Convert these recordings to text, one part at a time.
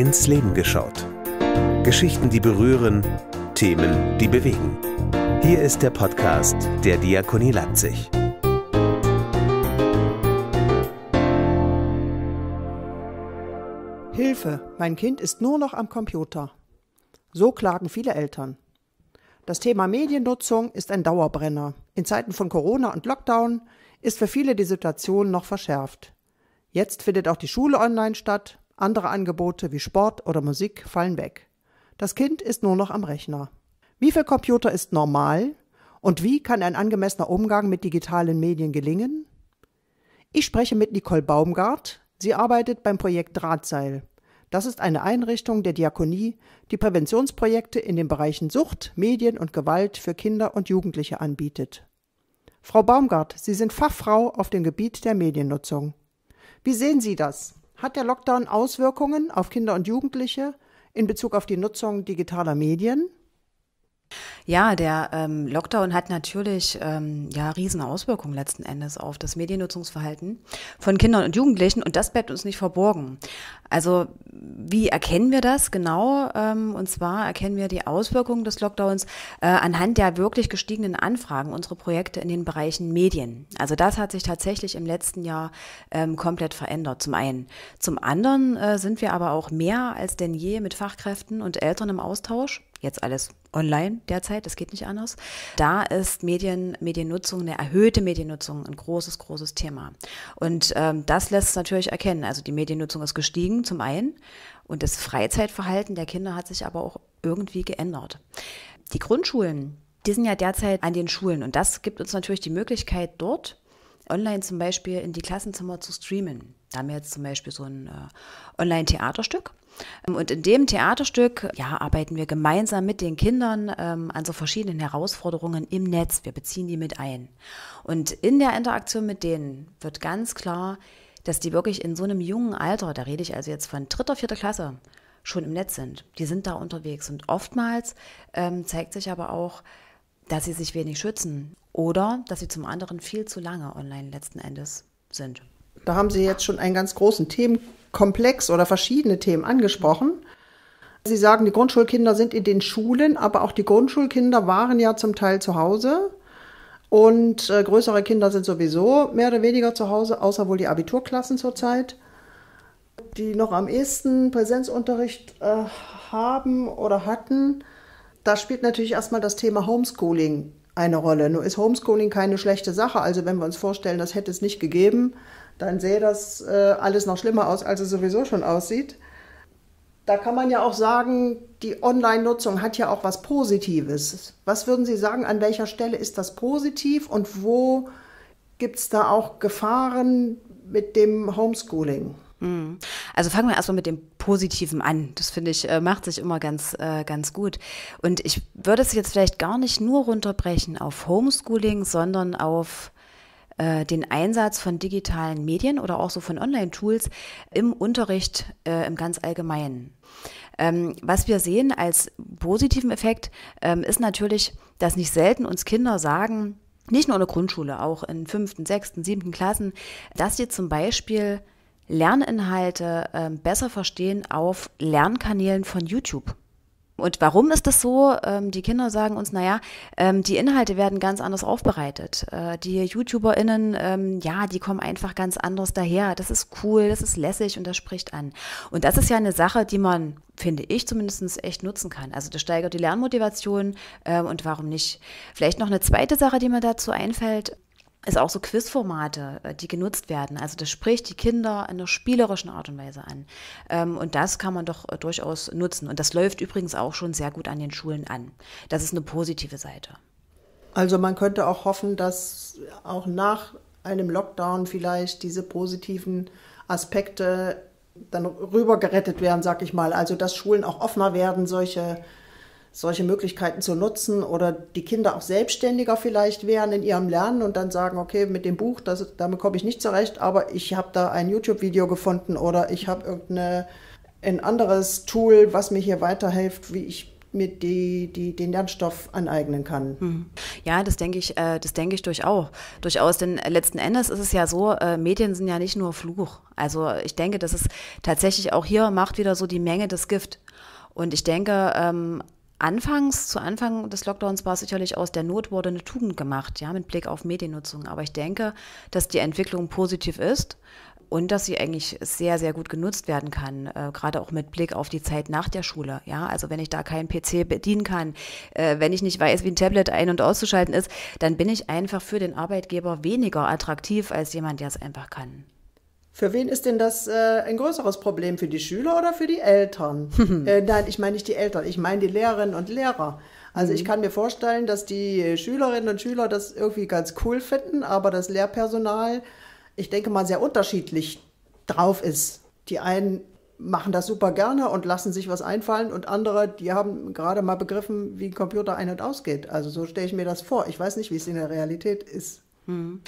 ins Leben geschaut. Geschichten, die berühren, Themen, die bewegen. Hier ist der Podcast der Diakonie Leipzig. Hilfe, mein Kind ist nur noch am Computer. So klagen viele Eltern. Das Thema Mediennutzung ist ein Dauerbrenner. In Zeiten von Corona und Lockdown ist für viele die Situation noch verschärft. Jetzt findet auch die Schule online statt, andere Angebote wie Sport oder Musik fallen weg. Das Kind ist nur noch am Rechner. Wie viel Computer ist normal und wie kann ein angemessener Umgang mit digitalen Medien gelingen? Ich spreche mit Nicole Baumgart. Sie arbeitet beim Projekt Drahtseil. Das ist eine Einrichtung der Diakonie, die Präventionsprojekte in den Bereichen Sucht, Medien und Gewalt für Kinder und Jugendliche anbietet. Frau Baumgart, Sie sind Fachfrau auf dem Gebiet der Mediennutzung. Wie sehen Sie das? Hat der Lockdown Auswirkungen auf Kinder und Jugendliche in Bezug auf die Nutzung digitaler Medien? Ja, der ähm, Lockdown hat natürlich ähm, ja riesen Auswirkungen letzten Endes auf das Mediennutzungsverhalten von Kindern und Jugendlichen und das bleibt uns nicht verborgen. Also wie erkennen wir das genau? Ähm, und zwar erkennen wir die Auswirkungen des Lockdowns äh, anhand der wirklich gestiegenen Anfragen unserer Projekte in den Bereichen Medien. Also das hat sich tatsächlich im letzten Jahr ähm, komplett verändert. Zum einen, zum anderen äh, sind wir aber auch mehr als denn je mit Fachkräften und Eltern im Austausch jetzt alles online derzeit, das geht nicht anders. Da ist Medien, Mediennutzung, eine erhöhte Mediennutzung ein großes, großes Thema. Und ähm, das lässt es natürlich erkennen. Also die Mediennutzung ist gestiegen zum einen und das Freizeitverhalten der Kinder hat sich aber auch irgendwie geändert. Die Grundschulen, die sind ja derzeit an den Schulen und das gibt uns natürlich die Möglichkeit dort, online zum Beispiel in die Klassenzimmer zu streamen. Da haben wir jetzt zum Beispiel so ein äh, Online-Theaterstück ähm, und in dem Theaterstück ja, arbeiten wir gemeinsam mit den Kindern ähm, an so verschiedenen Herausforderungen im Netz. Wir beziehen die mit ein. Und in der Interaktion mit denen wird ganz klar, dass die wirklich in so einem jungen Alter, da rede ich also jetzt von dritter, vierter Klasse, schon im Netz sind. Die sind da unterwegs. Und oftmals ähm, zeigt sich aber auch, dass sie sich wenig schützen oder dass sie zum anderen viel zu lange online letzten Endes sind. Da haben Sie jetzt schon einen ganz großen Themen komplex oder verschiedene Themen angesprochen. Sie sagen, die Grundschulkinder sind in den Schulen, aber auch die Grundschulkinder waren ja zum Teil zu Hause. Und äh, größere Kinder sind sowieso mehr oder weniger zu Hause, außer wohl die Abiturklassen zurzeit. Die noch am ehesten Präsenzunterricht äh, haben oder hatten, da spielt natürlich erstmal das Thema Homeschooling eine Rolle. Nur ist Homeschooling keine schlechte Sache. Also wenn wir uns vorstellen, das hätte es nicht gegeben, dann sähe das äh, alles noch schlimmer aus, als es sowieso schon aussieht. Da kann man ja auch sagen, die Online-Nutzung hat ja auch was Positives. Was würden Sie sagen, an welcher Stelle ist das positiv und wo gibt es da auch Gefahren mit dem Homeschooling? Hm. Also fangen wir erstmal mit dem Positiven an. Das finde ich, äh, macht sich immer ganz, äh, ganz gut. Und ich würde es jetzt vielleicht gar nicht nur runterbrechen auf Homeschooling, sondern auf äh, den Einsatz von digitalen Medien oder auch so von Online-Tools im Unterricht äh, im ganz Allgemeinen. Ähm, was wir sehen als positiven Effekt ähm, ist natürlich, dass nicht selten uns Kinder sagen, nicht nur in der Grundschule, auch in fünften, sechsten, siebten Klassen, dass sie zum Beispiel Lerninhalte äh, besser verstehen auf Lernkanälen von YouTube. Und warum ist das so? Ähm, die Kinder sagen uns, naja, ähm, die Inhalte werden ganz anders aufbereitet. Äh, die YouTuberInnen, ähm, ja, die kommen einfach ganz anders daher. Das ist cool, das ist lässig und das spricht an. Und das ist ja eine Sache, die man, finde ich zumindest, echt nutzen kann. Also das steigert die Lernmotivation ähm, und warum nicht? Vielleicht noch eine zweite Sache, die mir dazu einfällt es auch so Quizformate, äh, die genutzt werden. Also das spricht die Kinder in einer spielerischen Art und Weise an. Ähm, und das kann man doch äh, durchaus nutzen. Und das läuft übrigens auch schon sehr gut an den Schulen an. Das ist eine positive Seite. Also man könnte auch hoffen, dass auch nach einem Lockdown vielleicht diese positiven Aspekte dann rübergerettet werden, sag ich mal. Also dass Schulen auch offener werden, solche solche Möglichkeiten zu nutzen oder die Kinder auch selbstständiger vielleicht wären in ihrem Lernen und dann sagen, okay, mit dem Buch, das, damit komme ich nicht zurecht, aber ich habe da ein YouTube-Video gefunden oder ich habe irgendeine ein anderes Tool, was mir hier weiterhilft, wie ich mir die, die, den Lernstoff aneignen kann. Hm. Ja, das denke ich, äh, das denke ich durchaus. durchaus. Denn letzten Endes ist es ja so, äh, Medien sind ja nicht nur Fluch. Also ich denke, dass es tatsächlich auch hier macht wieder so die Menge das Gift. Und ich denke, ähm, Anfangs, zu Anfang des Lockdowns war es sicherlich aus der Not wurde eine Tugend gemacht, ja, mit Blick auf Mediennutzung. Aber ich denke, dass die Entwicklung positiv ist und dass sie eigentlich sehr, sehr gut genutzt werden kann, äh, gerade auch mit Blick auf die Zeit nach der Schule. Ja, also wenn ich da keinen PC bedienen kann, äh, wenn ich nicht weiß, wie ein Tablet ein- und auszuschalten ist, dann bin ich einfach für den Arbeitgeber weniger attraktiv als jemand, der es einfach kann. Für wen ist denn das äh, ein größeres Problem? Für die Schüler oder für die Eltern? äh, nein, ich meine nicht die Eltern, ich meine die Lehrerinnen und Lehrer. Also mhm. ich kann mir vorstellen, dass die Schülerinnen und Schüler das irgendwie ganz cool finden, aber das Lehrpersonal, ich denke mal, sehr unterschiedlich drauf ist. Die einen machen das super gerne und lassen sich was einfallen und andere, die haben gerade mal begriffen, wie ein Computer ein- und ausgeht. Also so stelle ich mir das vor. Ich weiß nicht, wie es in der Realität ist. Mhm.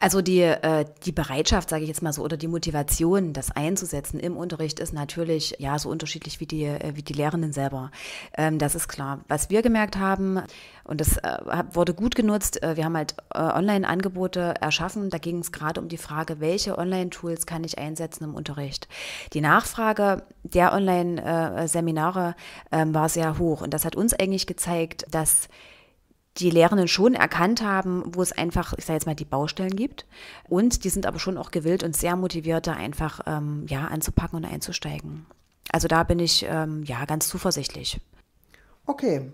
Also die, äh, die Bereitschaft, sage ich jetzt mal so, oder die Motivation, das einzusetzen im Unterricht ist natürlich ja so unterschiedlich wie die, äh, wie die Lehrenden selber. Ähm, das ist klar. Was wir gemerkt haben, und das äh, wurde gut genutzt, äh, wir haben halt äh, Online-Angebote erschaffen. Da ging es gerade um die Frage, welche Online-Tools kann ich einsetzen im Unterricht. Die Nachfrage der Online-Seminare äh, ähm, war sehr hoch. Und das hat uns eigentlich gezeigt, dass die Lehrenden schon erkannt haben, wo es einfach, ich sage jetzt mal, die Baustellen gibt. Und die sind aber schon auch gewillt und sehr motiviert, da einfach ähm, ja, anzupacken und einzusteigen. Also da bin ich ähm, ja ganz zuversichtlich. Okay.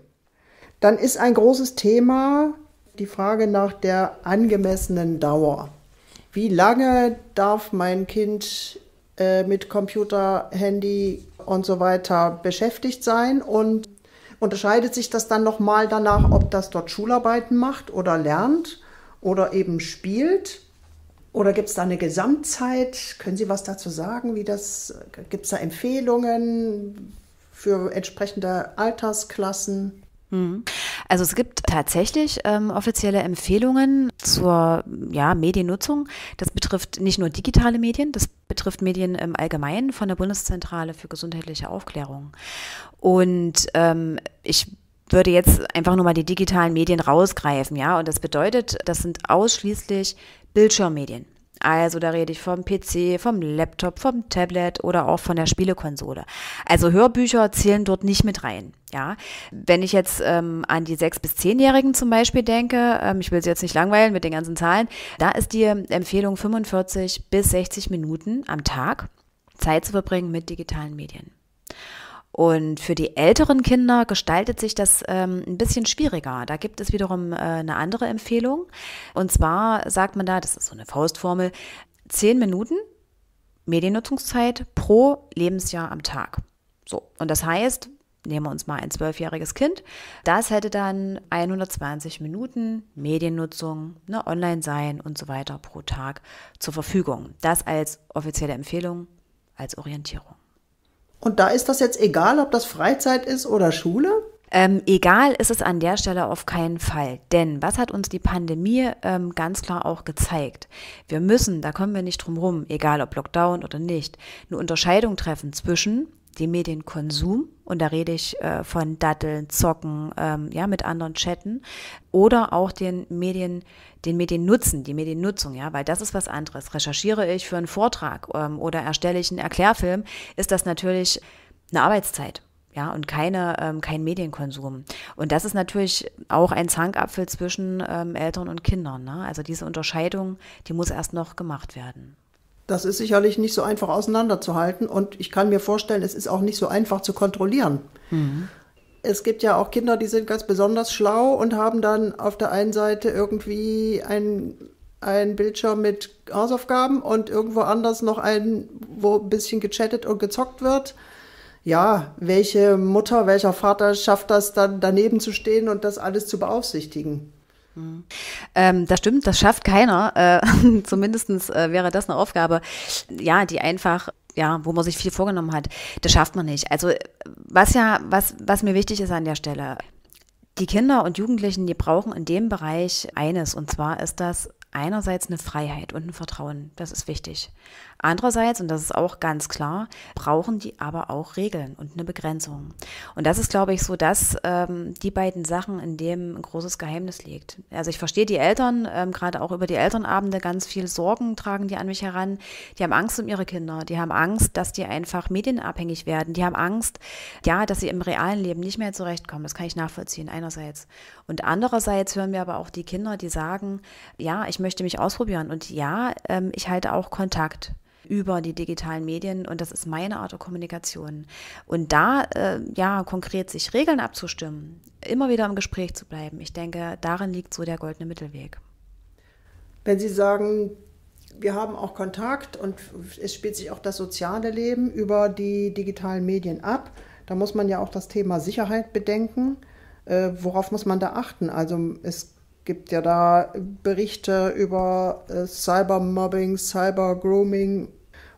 Dann ist ein großes Thema die Frage nach der angemessenen Dauer. Wie lange darf mein Kind äh, mit Computer, Handy und so weiter beschäftigt sein und unterscheidet sich das dann nochmal danach, ob das dort Schularbeiten macht oder lernt oder eben spielt? Oder gibt es da eine Gesamtzeit? Können Sie was dazu sagen? Wie das gibt es da Empfehlungen für entsprechende Altersklassen? Mhm. Also es gibt tatsächlich ähm, offizielle Empfehlungen zur ja, Mediennutzung. Das betrifft nicht nur digitale Medien, das betrifft Medien im Allgemeinen von der Bundeszentrale für gesundheitliche Aufklärung. Und ähm, ich würde jetzt einfach nur mal die digitalen Medien rausgreifen, ja. Und das bedeutet, das sind ausschließlich Bildschirmmedien. Also da rede ich vom PC, vom Laptop, vom Tablet oder auch von der Spielekonsole. Also Hörbücher zählen dort nicht mit rein. Ja, wenn ich jetzt ähm, an die 6- bis 10-Jährigen zum Beispiel denke, ähm, ich will sie jetzt nicht langweilen mit den ganzen Zahlen, da ist die Empfehlung 45 bis 60 Minuten am Tag Zeit zu verbringen mit digitalen Medien. Und für die älteren Kinder gestaltet sich das ähm, ein bisschen schwieriger. Da gibt es wiederum äh, eine andere Empfehlung. Und zwar sagt man da, das ist so eine Faustformel, zehn Minuten Mediennutzungszeit pro Lebensjahr am Tag. So, und das heißt, nehmen wir uns mal ein zwölfjähriges Kind, das hätte dann 120 Minuten Mediennutzung, ne, Online-Sein und so weiter pro Tag zur Verfügung. Das als offizielle Empfehlung, als Orientierung. Und da ist das jetzt egal, ob das Freizeit ist oder Schule? Ähm, egal ist es an der Stelle auf keinen Fall. Denn was hat uns die Pandemie ähm, ganz klar auch gezeigt? Wir müssen, da kommen wir nicht drum rum, egal ob Lockdown oder nicht, eine Unterscheidung treffen zwischen den Medienkonsum, und da rede ich äh, von Datteln, Zocken, ähm, ja, mit anderen Chatten, oder auch den Medien, den Mediennutzen, die Mediennutzung, ja, weil das ist was anderes. Recherchiere ich für einen Vortrag ähm, oder erstelle ich einen Erklärfilm, ist das natürlich eine Arbeitszeit ja, und keine, ähm, kein Medienkonsum. Und das ist natürlich auch ein Zankapfel zwischen ähm, Eltern und Kindern. Ne? Also diese Unterscheidung, die muss erst noch gemacht werden. Das ist sicherlich nicht so einfach auseinanderzuhalten und ich kann mir vorstellen, es ist auch nicht so einfach zu kontrollieren. Mhm. Es gibt ja auch Kinder, die sind ganz besonders schlau und haben dann auf der einen Seite irgendwie ein ein Bildschirm mit Hausaufgaben und irgendwo anders noch ein, wo ein bisschen gechattet und gezockt wird. Ja, welche Mutter, welcher Vater schafft das dann daneben zu stehen und das alles zu beaufsichtigen? Ähm, das stimmt, das schafft keiner. Äh, Zumindest äh, wäre das eine Aufgabe, ja, die einfach ja, wo man sich viel vorgenommen hat, das schafft man nicht. Also was ja, was, was mir wichtig ist an der Stelle, die Kinder und Jugendlichen, die brauchen in dem Bereich eines, und zwar ist das einerseits eine Freiheit und ein Vertrauen. Das ist wichtig. Andererseits, und das ist auch ganz klar, brauchen die aber auch Regeln und eine Begrenzung. Und das ist, glaube ich, so, dass ähm, die beiden Sachen, in dem ein großes Geheimnis liegt. Also ich verstehe die Eltern, ähm, gerade auch über die Elternabende, ganz viel Sorgen tragen die an mich heran. Die haben Angst um ihre Kinder, die haben Angst, dass die einfach medienabhängig werden, die haben Angst, ja, dass sie im realen Leben nicht mehr zurechtkommen. Das kann ich nachvollziehen, einerseits. Und andererseits hören wir aber auch die Kinder, die sagen, ja, ich möchte mich ausprobieren und ja, ähm, ich halte auch Kontakt über die digitalen Medien und das ist meine Art der Kommunikation. Und da äh, ja konkret sich Regeln abzustimmen, immer wieder im Gespräch zu bleiben, ich denke, darin liegt so der goldene Mittelweg. Wenn Sie sagen, wir haben auch Kontakt und es spielt sich auch das soziale Leben über die digitalen Medien ab, da muss man ja auch das Thema Sicherheit bedenken. Äh, worauf muss man da achten? Also es gibt ja da Berichte über äh, Cybermobbing, Cybergrooming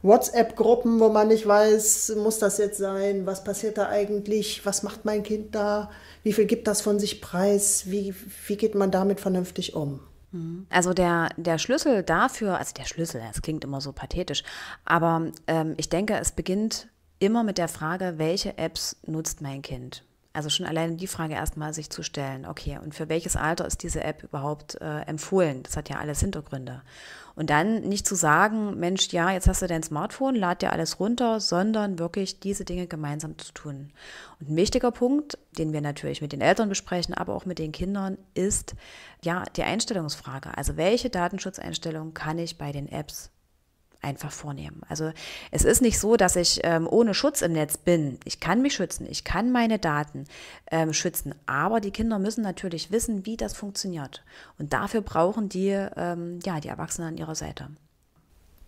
WhatsApp-Gruppen, wo man nicht weiß, muss das jetzt sein, was passiert da eigentlich, was macht mein Kind da, wie viel gibt das von sich preis, wie, wie geht man damit vernünftig um. Mhm. Also der, der Schlüssel dafür, also der Schlüssel, das klingt immer so pathetisch, aber ähm, ich denke, es beginnt immer mit der Frage, welche Apps nutzt mein Kind? Also schon alleine die Frage erstmal sich zu stellen, okay, und für welches Alter ist diese App überhaupt äh, empfohlen? Das hat ja alles Hintergründe. Und dann nicht zu sagen, Mensch, ja, jetzt hast du dein Smartphone, lad dir alles runter, sondern wirklich diese Dinge gemeinsam zu tun. Und ein wichtiger Punkt, den wir natürlich mit den Eltern besprechen, aber auch mit den Kindern, ist ja die Einstellungsfrage. Also welche Datenschutzeinstellungen kann ich bei den Apps einfach vornehmen. Also es ist nicht so, dass ich ähm, ohne Schutz im Netz bin. Ich kann mich schützen, ich kann meine Daten ähm, schützen, aber die Kinder müssen natürlich wissen, wie das funktioniert. Und dafür brauchen die ähm, ja die Erwachsenen an ihrer Seite.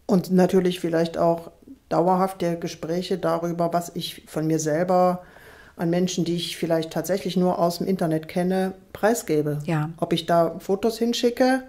Und natürlich vielleicht auch dauerhafte Gespräche darüber, was ich von mir selber an Menschen, die ich vielleicht tatsächlich nur aus dem Internet kenne, preisgebe. Ja. Ob ich da Fotos hinschicke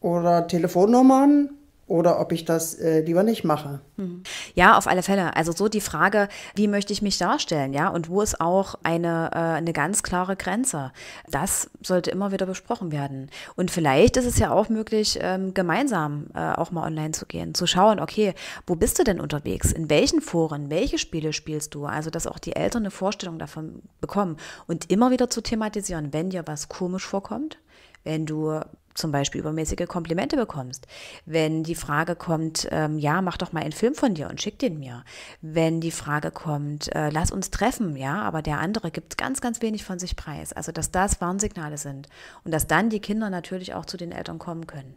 oder Telefonnummern oder ob ich das äh, lieber nicht mache. Hm. Ja, auf alle Fälle. Also so die Frage, wie möchte ich mich darstellen, ja, und wo ist auch eine, äh, eine ganz klare Grenze? Das sollte immer wieder besprochen werden. Und vielleicht ist es ja auch möglich, ähm, gemeinsam äh, auch mal online zu gehen, zu schauen, okay, wo bist du denn unterwegs? In welchen Foren? Welche Spiele spielst du? Also, dass auch die Eltern eine Vorstellung davon bekommen und immer wieder zu thematisieren, wenn dir was komisch vorkommt, wenn du zum Beispiel übermäßige Komplimente bekommst. Wenn die Frage kommt, ähm, ja, mach doch mal einen Film von dir und schick den mir. Wenn die Frage kommt, äh, lass uns treffen, ja, aber der andere gibt ganz, ganz wenig von sich preis. Also, dass das Warnsignale sind und dass dann die Kinder natürlich auch zu den Eltern kommen können.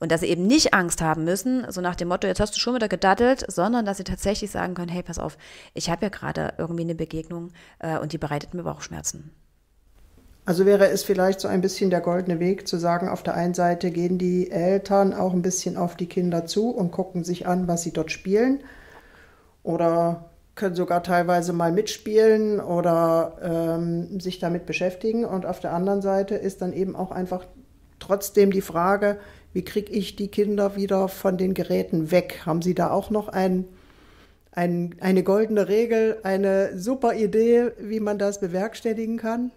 Und dass sie eben nicht Angst haben müssen, so nach dem Motto, jetzt hast du schon wieder gedattelt, sondern dass sie tatsächlich sagen können, hey, pass auf, ich habe ja gerade irgendwie eine Begegnung äh, und die bereitet mir Bauchschmerzen. Also wäre es vielleicht so ein bisschen der goldene Weg zu sagen, auf der einen Seite gehen die Eltern auch ein bisschen auf die Kinder zu und gucken sich an, was sie dort spielen oder können sogar teilweise mal mitspielen oder ähm, sich damit beschäftigen. Und auf der anderen Seite ist dann eben auch einfach trotzdem die Frage, wie kriege ich die Kinder wieder von den Geräten weg? Haben Sie da auch noch ein, ein, eine goldene Regel, eine super Idee, wie man das bewerkstelligen kann?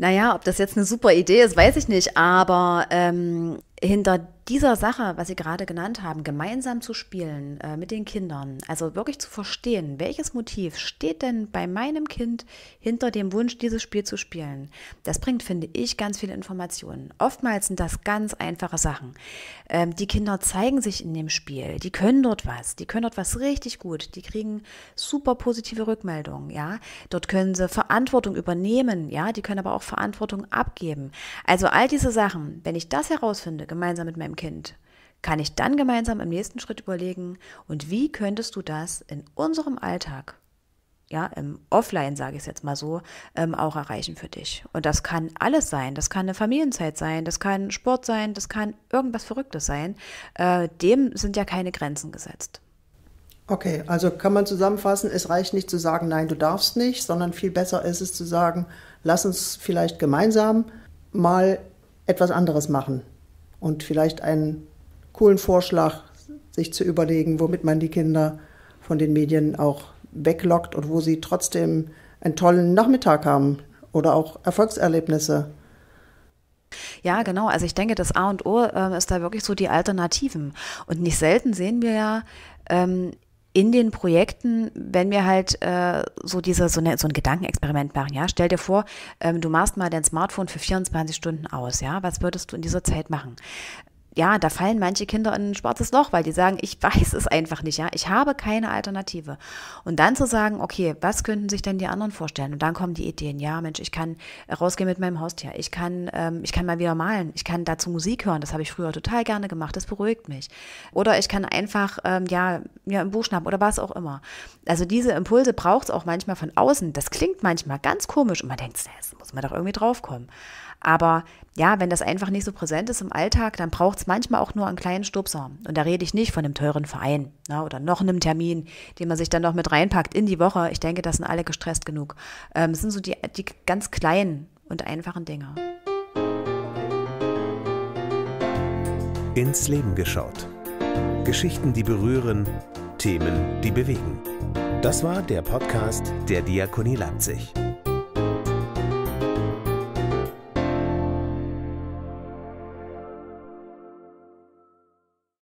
Naja, ob das jetzt eine super Idee ist, weiß ich nicht, aber ähm, hinter dieser Sache, was Sie gerade genannt haben, gemeinsam zu spielen äh, mit den Kindern, also wirklich zu verstehen, welches Motiv steht denn bei meinem Kind hinter dem Wunsch, dieses Spiel zu spielen, das bringt, finde ich, ganz viele Informationen. Oftmals sind das ganz einfache Sachen. Ähm, die Kinder zeigen sich in dem Spiel, die können dort was, die können dort was richtig gut, die kriegen super positive Rückmeldungen, ja. Dort können sie Verantwortung übernehmen, ja, die können aber auch Verantwortung abgeben. Also all diese Sachen, wenn ich das herausfinde, gemeinsam mit meinem Kind, kann ich dann gemeinsam im nächsten Schritt überlegen, und wie könntest du das in unserem Alltag, ja, im Offline sage ich es jetzt mal so, ähm, auch erreichen für dich. Und das kann alles sein. Das kann eine Familienzeit sein, das kann Sport sein, das kann irgendwas Verrücktes sein. Äh, dem sind ja keine Grenzen gesetzt. Okay, also kann man zusammenfassen, es reicht nicht zu sagen, nein, du darfst nicht, sondern viel besser ist es zu sagen, lass uns vielleicht gemeinsam mal etwas anderes machen und vielleicht einen coolen Vorschlag sich zu überlegen, womit man die Kinder von den Medien auch weglockt und wo sie trotzdem einen tollen Nachmittag haben oder auch Erfolgserlebnisse. Ja, genau. Also ich denke, das A und O äh, ist da wirklich so die Alternativen. Und nicht selten sehen wir ja ähm, in den Projekten, wenn wir halt äh, so diese so, eine, so ein Gedankenexperiment machen, ja, stell dir vor, ähm, du machst mal dein Smartphone für 24 Stunden aus, ja, was würdest du in dieser Zeit machen? ja, da fallen manche Kinder in ein schwarzes Loch, weil die sagen, ich weiß es einfach nicht, ja, ich habe keine Alternative. Und dann zu sagen, okay, was könnten sich denn die anderen vorstellen? Und dann kommen die Ideen, ja, Mensch, ich kann rausgehen mit meinem Haustier, ich kann, ähm, ich kann mal wieder malen, ich kann dazu Musik hören, das habe ich früher total gerne gemacht, das beruhigt mich. Oder ich kann einfach, ähm, ja, mir ja, ein Buch schnappen oder was auch immer. Also diese Impulse braucht es auch manchmal von außen. Das klingt manchmal ganz komisch und man denkt, das muss man doch irgendwie draufkommen. Aber ja, wenn das einfach nicht so präsent ist im Alltag, dann braucht es manchmal auch nur einen kleinen Stupser. Und da rede ich nicht von einem teuren Verein ne, oder noch einem Termin, den man sich dann noch mit reinpackt in die Woche. Ich denke, das sind alle gestresst genug. Ähm, das sind so die, die ganz kleinen und einfachen Dinge. Ins Leben geschaut. Geschichten, die berühren, Themen, die bewegen. Das war der Podcast der Diakonie Leipzig.